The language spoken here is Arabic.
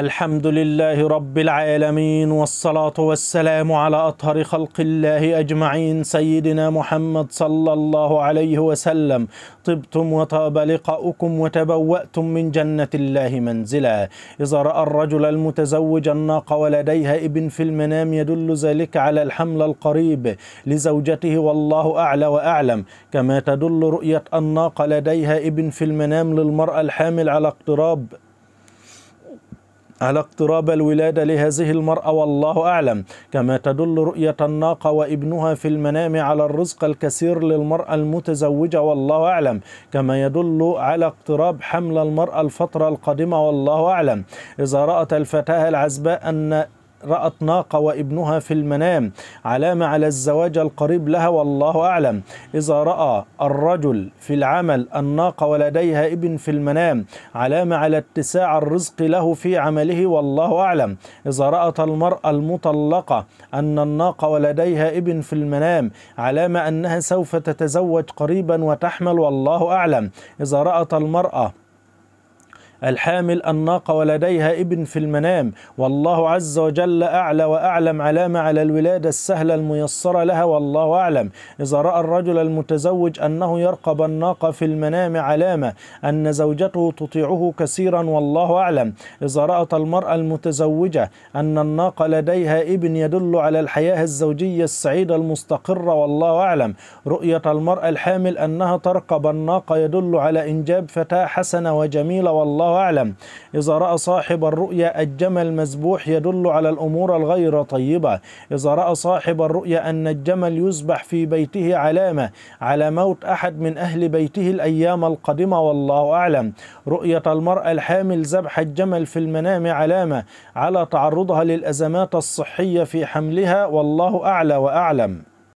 الحمد لله رب العالمين والصلاة والسلام على أطهر خلق الله أجمعين سيدنا محمد صلى الله عليه وسلم طبتم وطاب لقاؤكم وتبوأتم من جنة الله منزلا إذا رأى الرجل المتزوج الناقة ولديها ابن في المنام يدل ذلك على الحمل القريب لزوجته والله أعلى وأعلم كما تدل رؤية الناقة لديها ابن في المنام للمرأة الحامل على اقتراب على اقتراب الولادة لهذه المرأة والله أعلم كما تدل رؤية الناقة وابنها في المنام على الرزق الكثير للمرأة المتزوجة والله أعلم كما يدل على اقتراب حمل المرأة الفترة القادمة والله أعلم إذا رأت الفتاة العزباء أن رأت ناقة وابنها في المنام علامة على الزواج القريب لها والله أعلم إذا رأى الرجل في العمل الناقة ولديها ابن في المنام علامة على اتساع الرزق له في عمله والله أعلم إذا رأت المرأة المطلقة أن الناقة ولديها ابن في المنام علامة أنها سوف تتزوج قريبا وتحمل والله أعلم إذا رأت المرأة الحامل الناقة ولديها ابن في المنام والله عز وجل أعلى وأعلم علامة على الولادة السهلة الميسرة لها والله أعلم إذا رأى الرجل المتزوج أنه يرقب الناقة في المنام علامة أن زوجته تطيعه كثيرا والله أعلم إذا رأت المرأة المتزوجة أن الناقة لديها ابن يدل على الحياة الزوجية السعيدة المستقرة والله أعلم رؤية المرأة الحامل أنها ترقب الناقة يدل على إنجاب فتاة حسنة وجميلة والله والله أعلم إذا رأى صاحب الرؤيا الجمل مذبوح يدل على الأمور الغير طيبة إذا رأى صاحب الرؤيا أن الجمل يذبح في بيته علامة على موت أحد من أهل بيته الأيام القادمة والله أعلم رؤية المرأة الحامل ذبح الجمل في المنام علامة على تعرضها للأزمات الصحية في حملها والله أعلى وأعلم